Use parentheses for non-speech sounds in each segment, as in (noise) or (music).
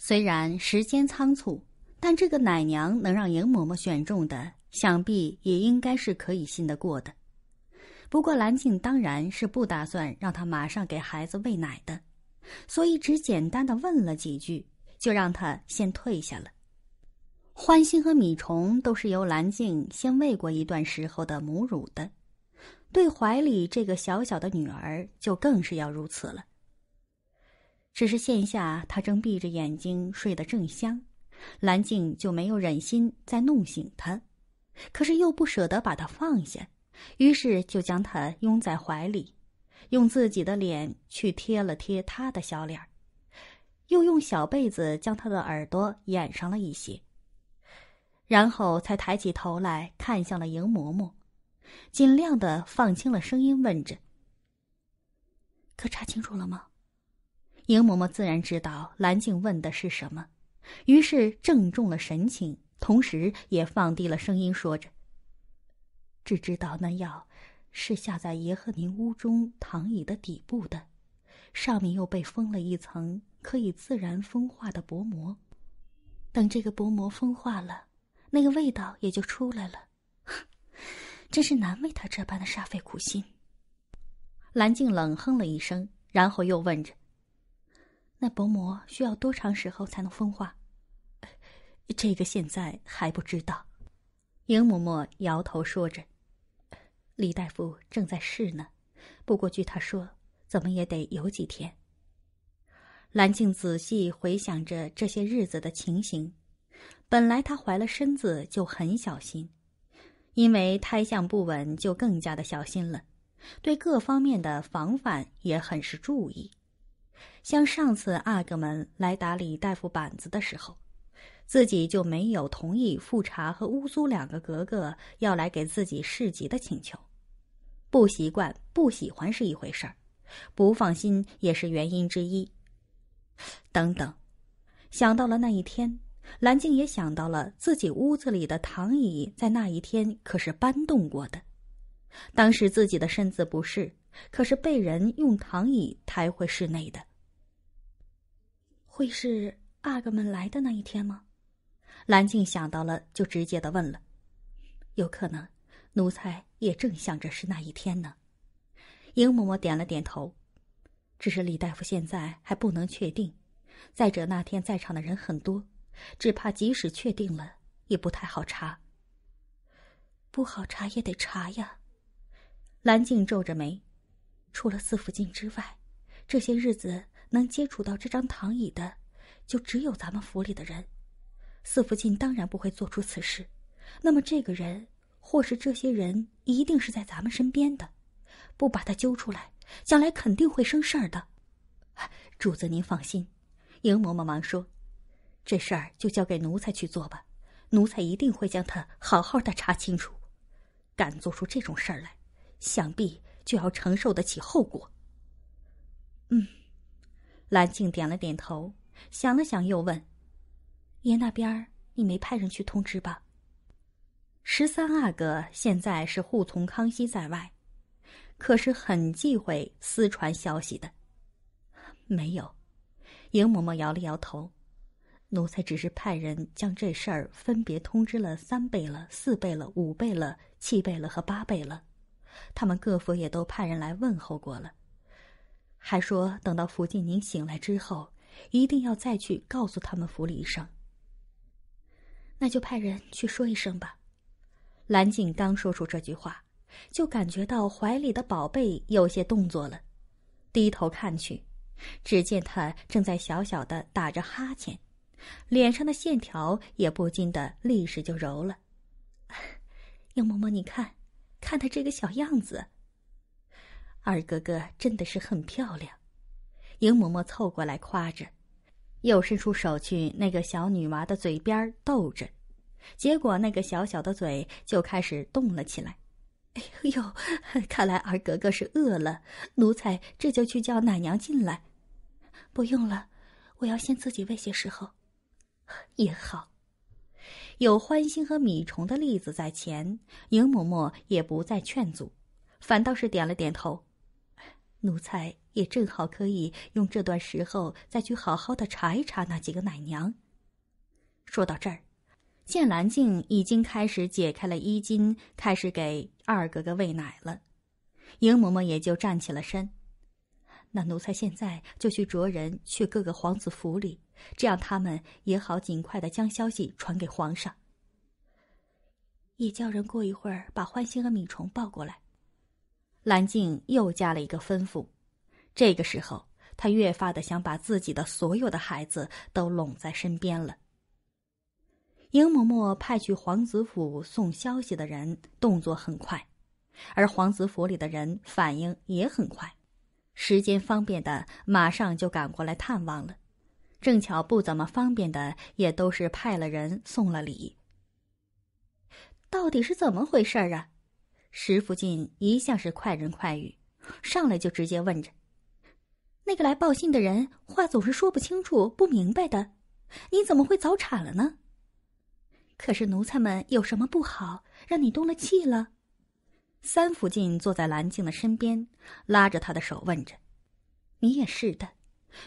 虽然时间仓促，但这个奶娘能让盈嬷嬷选中的，想必也应该是可以信得过的。不过蓝静当然是不打算让她马上给孩子喂奶的，所以只简单的问了几句，就让她先退下了。欢欣和米虫都是由蓝静先喂过一段时候的母乳的，对怀里这个小小的女儿，就更是要如此了。只是现下他正闭着眼睛睡得正香，蓝静就没有忍心再弄醒他，可是又不舍得把他放下，于是就将他拥在怀里，用自己的脸去贴了贴他的小脸又用小被子将他的耳朵掩上了一些，然后才抬起头来看向了赢嬷嬷，尽量的放轻了声音问着：“可查清楚了吗？”宁嬷嬷自然知道兰静问的是什么，于是郑重了神情，同时也放低了声音说着：“只知道那药是下在爷和您屋中躺椅的底部的，上面又被封了一层可以自然风化的薄膜，等这个薄膜风化了，那个味道也就出来了。(laughs) ”真是难为他这般的煞费苦心。兰静冷哼了一声，然后又问着。那薄膜需要多长时候才能风化？这个现在还不知道。英嬷嬷摇头说着：“李大夫正在试呢，不过据他说，怎么也得有几天。”兰静仔细回想着这些日子的情形。本来她怀了身子就很小心，因为胎相不稳就更加的小心了，对各方面的防范也很是注意。像上次阿哥们来打理大夫板子的时候，自己就没有同意富察和乌苏两个格格要来给自己市集的请求。不习惯、不喜欢是一回事儿，不放心也是原因之一。等等，想到了那一天，蓝静也想到了自己屋子里的躺椅，在那一天可是搬动过的。当时自己的身子不适。可是被人用躺椅抬回室内的，会是阿哥们来的那一天吗？蓝静想到了，就直接的问了：“有可能，奴才也正想着是那一天呢。”英嬷嬷点了点头，只是李大夫现在还不能确定。再者那天在场的人很多，只怕即使确定了，也不太好查。不好查也得查呀！蓝静皱着眉。除了四福晋之外，这些日子能接触到这张躺椅的，就只有咱们府里的人。四福晋当然不会做出此事，那么这个人或是这些人一定是在咱们身边的，不把他揪出来，将来肯定会生事儿的。(laughs) 主子您放心，迎嬷嬷忙说：“这事儿就交给奴才去做吧，奴才一定会将他好好的查清楚。敢做出这种事儿来，想必……”就要承受得起后果。嗯，兰静点了点头，想了想，又问：“爷那边你没派人去通知吧？”十三阿哥现在是护从康熙在外，可是很忌讳私传消息的。没有，赢嬷嬷摇了摇头。奴才只是派人将这事儿分别通知了三倍了、四倍了、五倍了、七倍了和八倍了。他们各府也都派人来问候过了，还说等到福晋您醒来之后，一定要再去告诉他们府里一声。那就派人去说一声吧。蓝静刚说出这句话，就感觉到怀里的宝贝有些动作了，低头看去，只见他正在小小的打着哈欠，脸上的线条也不禁的立时就柔了。英 (laughs) 嬷嬷，你看。看她这个小样子，二格格真的是很漂亮。英嬷嬷凑过来夸着，又伸出手去那个小女娃的嘴边逗着，结果那个小小的嘴就开始动了起来。哎呦，看来二格格是饿了，奴才这就去叫奶娘进来。不用了，我要先自己喂些时候，也好。有欢心和米虫的例子在前，迎嬷嬷也不再劝阻，反倒是点了点头。奴才也正好可以用这段时候再去好好的查一查那几个奶娘。说到这儿，见兰静已经开始解开了衣襟，开始给二格格喂奶了，迎嬷嬷也就站起了身。那奴才现在就去着人去各个皇子府里，这样他们也好尽快的将消息传给皇上。也叫人过一会儿把欢欣和米虫抱过来。蓝静又加了一个吩咐。这个时候，他越发的想把自己的所有的孩子都拢在身边了。英嬷嬷派去皇子府送消息的人动作很快，而皇子府里的人反应也很快。时间方便的马上就赶过来探望了，正巧不怎么方便的也都是派了人送了礼。到底是怎么回事儿啊？石福晋一向是快人快语，上来就直接问着：“那个来报信的人话总是说不清楚不明白的，你怎么会早产了呢？可是奴才们有什么不好让你动了气了？”三福晋坐在兰静的身边，拉着她的手问着：“你也是的，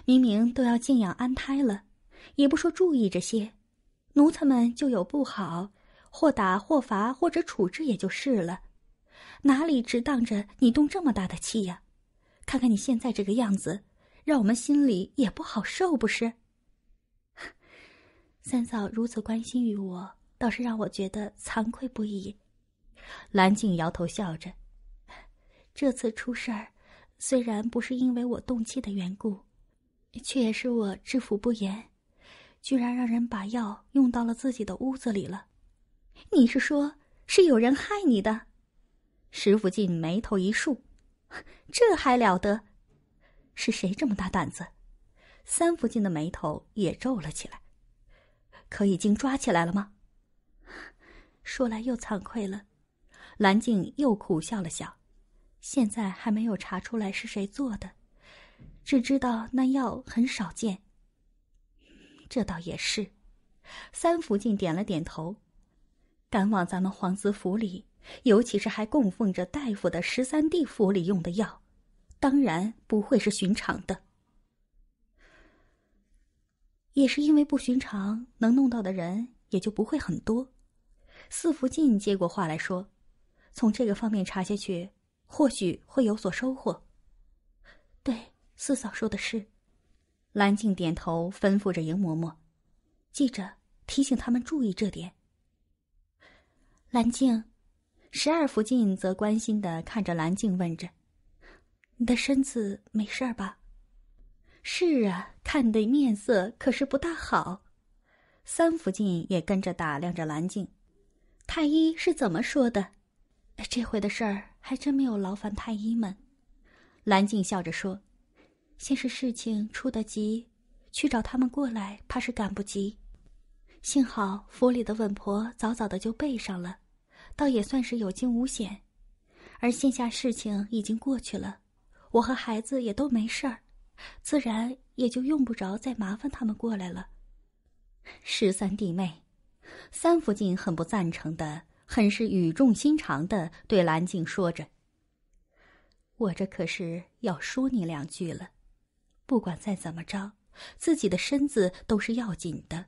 明明都要静养安胎了，也不说注意这些，奴才们就有不好，或打或罚或者处置也就是了，哪里值当着你动这么大的气呀？看看你现在这个样子，让我们心里也不好受，不是？(laughs) 三嫂如此关心于我，倒是让我觉得惭愧不已。”蓝静摇头笑着。这次出事儿，虽然不是因为我动气的缘故，却也是我知府不严，居然让人把药用到了自己的屋子里了。你是说，是有人害你的？石福晋眉头一竖，(laughs) 这还了得？是谁这么大胆子？三福晋的眉头也皱了起来。可已经抓起来了吗？(laughs) 说来又惭愧了。蓝静又苦笑了笑，现在还没有查出来是谁做的，只知道那药很少见。这倒也是，三福晋点了点头。赶往咱们皇子府里，尤其是还供奉着大夫的十三弟府里用的药，当然不会是寻常的。也是因为不寻常，能弄到的人也就不会很多。四福晋接过话来说。从这个方面查下去，或许会有所收获。对，四嫂说的是。蓝静点头，吩咐着迎嬷嬷，记着提醒他们注意这点。蓝静，十二福晋则关心的看着蓝静，问着：“你的身子没事儿吧？”“是啊，看你的面色可是不大好。”三福晋也跟着打量着蓝静，“太医是怎么说的？”这回的事儿还真没有劳烦太医们，兰静笑着说：“先是事情出得急，去找他们过来，怕是赶不及。幸好府里的稳婆早早的就备上了，倒也算是有惊无险。而现下事情已经过去了，我和孩子也都没事儿，自然也就用不着再麻烦他们过来了。”十三弟妹，三福晋很不赞成的。很是语重心长的对蓝静说着：“我这可是要说你两句了，不管再怎么着，自己的身子都是要紧的。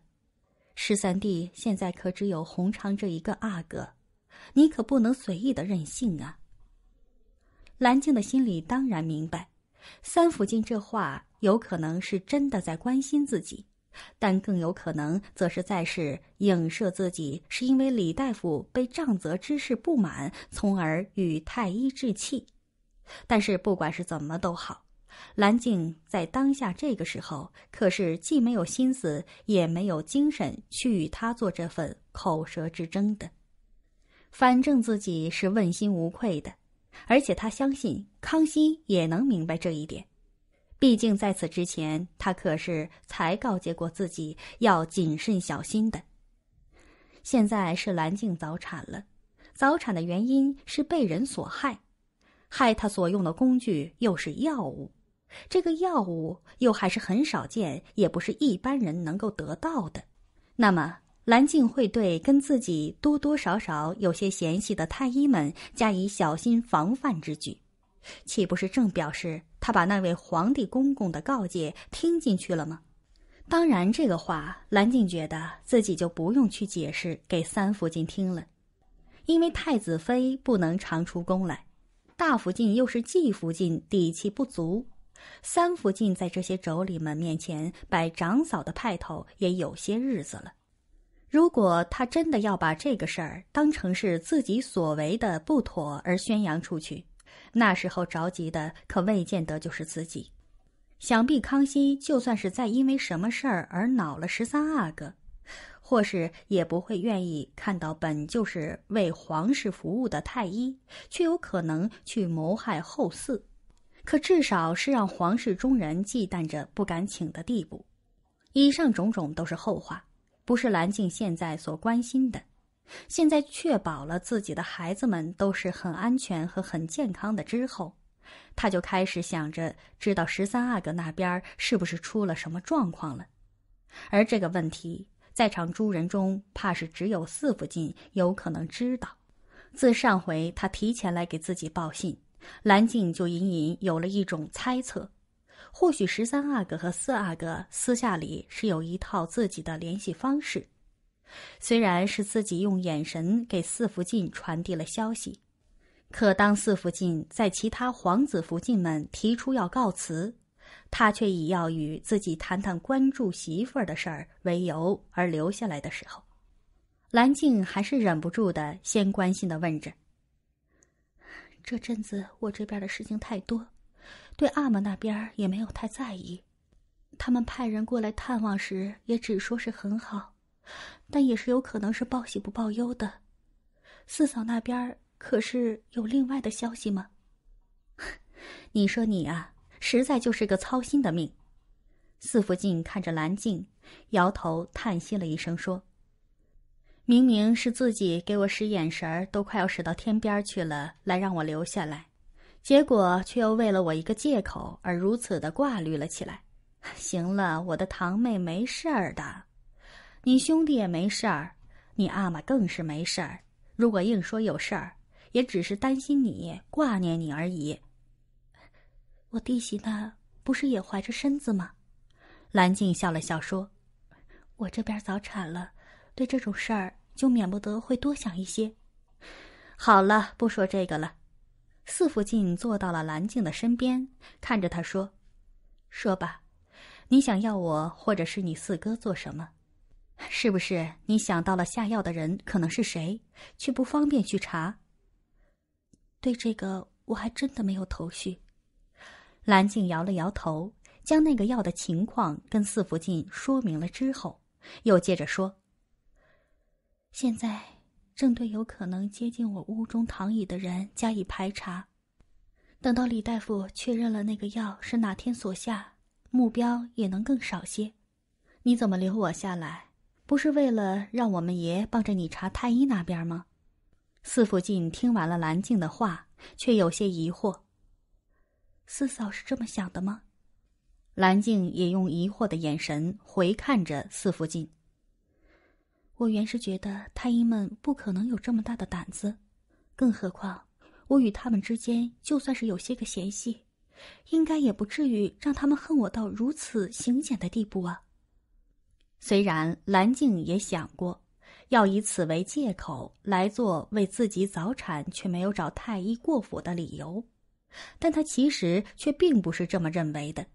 十三弟现在可只有洪昌这一个阿哥，你可不能随意的任性啊。”蓝静的心里当然明白，三福晋这话有可能是真的在关心自己。但更有可能，则是在是影射自己，是因为李大夫被杖责之事不满，从而与太医置气。但是，不管是怎么都好，蓝静在当下这个时候，可是既没有心思，也没有精神去与他做这份口舌之争的。反正自己是问心无愧的，而且他相信康熙也能明白这一点。毕竟，在此之前，他可是才告诫过自己要谨慎小心的。现在是兰静早产了，早产的原因是被人所害，害他所用的工具又是药物，这个药物又还是很少见，也不是一般人能够得到的。那么，兰静会对跟自己多多少少有些嫌隙的太医们加以小心防范之举。岂不是正表示他把那位皇帝公公的告诫听进去了吗？当然，这个话蓝静觉得自己就不用去解释给三福晋听了，因为太子妃不能常出宫来，大福晋又是季福晋底气不足，三福晋在这些妯娌们面前摆长嫂的派头也有些日子了。如果他真的要把这个事儿当成是自己所为的不妥而宣扬出去，那时候着急的可未见得就是自己，想必康熙就算是再因为什么事儿而恼了十三阿哥，或是也不会愿意看到本就是为皇室服务的太医，却有可能去谋害后嗣，可至少是让皇室中人忌惮着不敢请的地步。以上种种都是后话，不是兰静现在所关心的。现在确保了自己的孩子们都是很安全和很健康的之后，他就开始想着知道十三阿哥那边是不是出了什么状况了。而这个问题，在场诸人中，怕是只有四福晋有可能知道。自上回他提前来给自己报信，蓝静就隐隐有了一种猜测：或许十三阿哥和四阿哥私下里是有一套自己的联系方式。虽然是自己用眼神给四福晋传递了消息，可当四福晋在其他皇子福晋们提出要告辞，他却以要与自己谈谈关注媳妇儿的事儿为由而留下来的时候，蓝静还是忍不住的先关心的问着：“这阵子我这边的事情太多，对阿玛那边也没有太在意，他们派人过来探望时也只说是很好。”但也是有可能是报喜不报忧的，四嫂那边可是有另外的消息吗？(laughs) 你说你啊，实在就是个操心的命。四福晋看着兰静，摇头叹息了一声，说：“明明是自己给我使眼神都快要使到天边去了，来让我留下来，结果却又为了我一个借口而如此的挂虑了起来。(laughs) 行了，我的堂妹没事儿的。”你兄弟也没事儿，你阿玛更是没事儿。如果硬说有事儿，也只是担心你、挂念你而已。我弟媳呢，不是也怀着身子吗？蓝静笑了笑说：“我这边早产了，对这种事儿就免不得会多想一些。”好了，不说这个了。四福晋坐到了蓝静的身边，看着她说：“说吧，你想要我或者是你四哥做什么？”是不是你想到了下药的人可能是谁，却不方便去查？对这个，我还真的没有头绪。蓝静摇了摇头，将那个药的情况跟四福晋说明了之后，又接着说：“现在正对有可能接近我屋中躺椅的人加以排查，等到李大夫确认了那个药是哪天所下，目标也能更少些。你怎么留我下来？”不是为了让我们爷帮着你查太医那边吗？四福晋听完了兰静的话，却有些疑惑。四嫂是这么想的吗？兰静也用疑惑的眼神回看着四福晋。我原是觉得太医们不可能有这么大的胆子，更何况我与他们之间就算是有些个嫌隙，应该也不至于让他们恨我到如此行险的地步啊。虽然蓝静也想过，要以此为借口来做为自己早产却没有找太医过府的理由，但她其实却并不是这么认为的。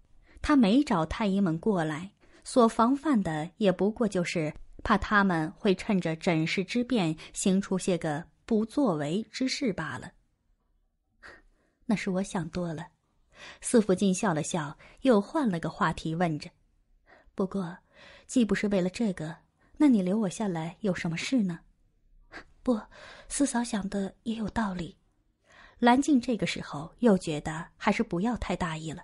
他没找太医们过来，所防范的也不过就是怕他们会趁着诊室之便行出些个不作为之事罢了。(laughs) 那是我想多了。四福晋笑了笑，又换了个话题问着：“不过。”既不是为了这个，那你留我下来有什么事呢？不，四嫂想的也有道理。蓝静这个时候又觉得还是不要太大意了。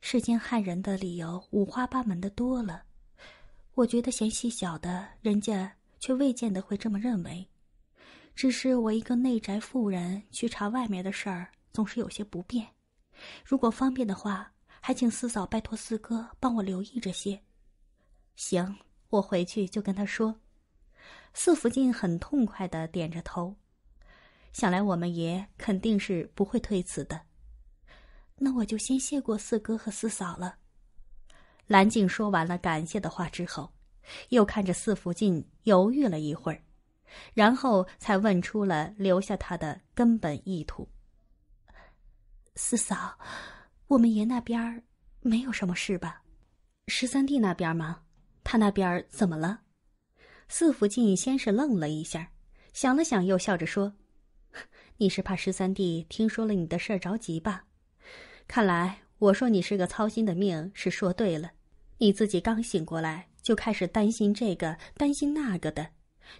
世间害人的理由五花八门的多了，我觉得嫌细小的人家却未见得会这么认为。只是我一个内宅妇人去查外面的事儿，总是有些不便。如果方便的话，还请四嫂拜托四哥帮我留意着些。行，我回去就跟他说。四福晋很痛快的点着头，想来我们爷肯定是不会推辞的。那我就先谢过四哥和四嫂了。蓝静说完了感谢的话之后，又看着四福晋犹豫了一会儿，然后才问出了留下他的根本意图。四嫂，我们爷那边没有什么事吧？十三弟那边吗？他那边怎么了？四福晋先是愣了一下，想了想，又笑着说：“ (laughs) 你是怕十三弟听说了你的事儿着急吧？看来我说你是个操心的命是说对了。你自己刚醒过来就开始担心这个担心那个的，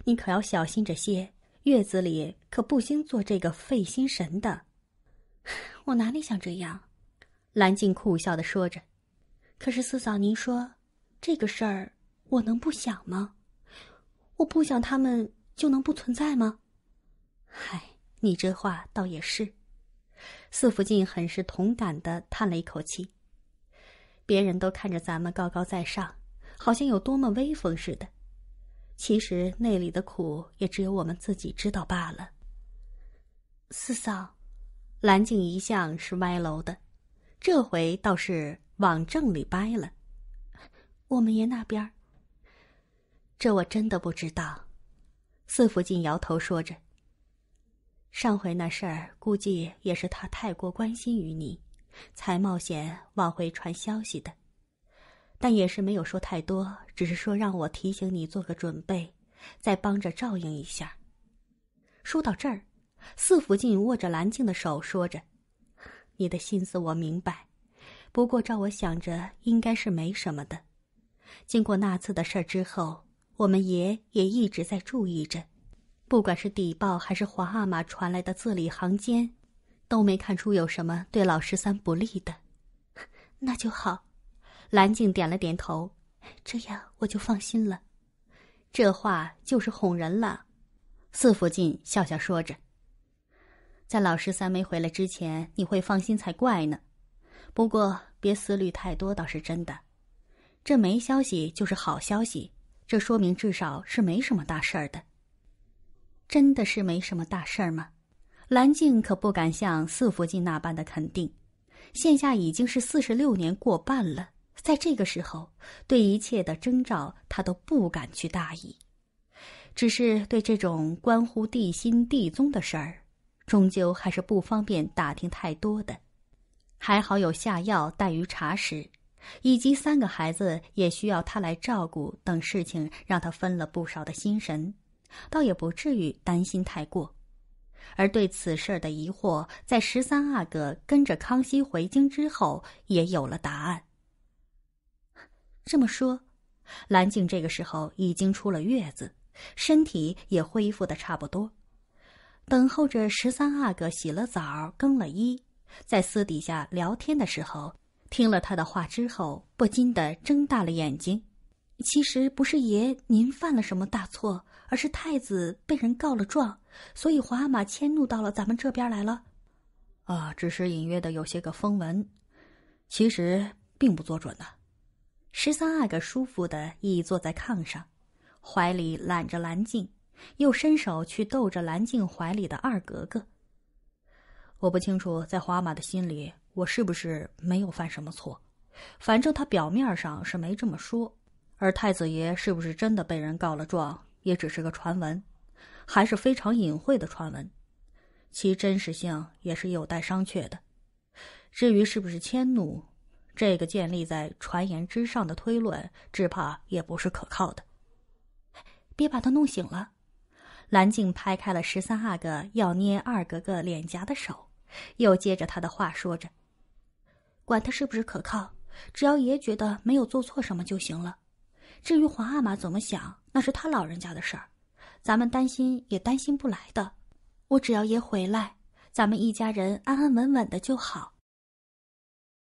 你可要小心着些。月子里可不兴做这个费心神的。(sighs) ”我哪里想这样？兰静苦笑的说着。可是四嫂，您说这个事儿。我能不想吗？我不想他们就能不存在吗？嗨，你这话倒也是。四福晋很是同感的叹了一口气。别人都看着咱们高高在上，好像有多么威风似的，其实那里的苦也只有我们自己知道罢了。四嫂，兰静一向是歪楼的，这回倒是往正里掰了。我们爷那边。这我真的不知道，四福晋摇头说着。上回那事儿，估计也是他太过关心于你，才冒险往回传消息的。但也是没有说太多，只是说让我提醒你做个准备，再帮着照应一下。说到这儿，四福晋握着蓝静的手说着：“你的心思我明白，不过照我想着，应该是没什么的。经过那次的事儿之后。”我们爷也一直在注意着，不管是邸报还是皇阿玛传来的字里行间，都没看出有什么对老十三不利的。(laughs) 那就好，蓝静点了点头，这样我就放心了。这话就是哄人了，四福晋笑笑说着。在老十三没回来之前，你会放心才怪呢。不过别思虑太多，倒是真的。这没消息就是好消息。这说明至少是没什么大事儿的。真的是没什么大事儿吗？蓝静可不敢像四福晋那般的肯定。现下已经是四十六年过半了，在这个时候，对一切的征兆，他都不敢去大意。只是对这种关乎帝心帝宗的事儿，终究还是不方便打听太多的。还好有下药待于查实。以及三个孩子也需要他来照顾等事情，让他分了不少的心神，倒也不至于担心太过。而对此事儿的疑惑，在十三阿哥跟着康熙回京之后，也有了答案。这么说，蓝静这个时候已经出了月子，身体也恢复的差不多，等候着十三阿哥洗了澡、更了衣，在私底下聊天的时候。听了他的话之后，不禁的睁大了眼睛。其实不是爷您犯了什么大错，而是太子被人告了状，所以皇阿玛迁怒到了咱们这边来了。啊，只是隐约的有些个风闻，其实并不做准的。十三阿哥舒服的倚坐在炕上，怀里揽着蓝静，又伸手去逗着蓝静怀里的二格格。我不清楚，在皇阿玛的心里。我是不是没有犯什么错？反正他表面上是没这么说。而太子爷是不是真的被人告了状，也只是个传闻，还是非常隐晦的传闻，其真实性也是有待商榷的。至于是不是迁怒，这个建立在传言之上的推论，只怕也不是可靠的。别把他弄醒了！蓝静拍开了十三阿哥要捏二格格脸颊的手，又接着他的话说着。管他是不是可靠，只要爷觉得没有做错什么就行了。至于皇阿玛怎么想，那是他老人家的事儿，咱们担心也担心不来的。我只要爷回来，咱们一家人安安稳稳的就好。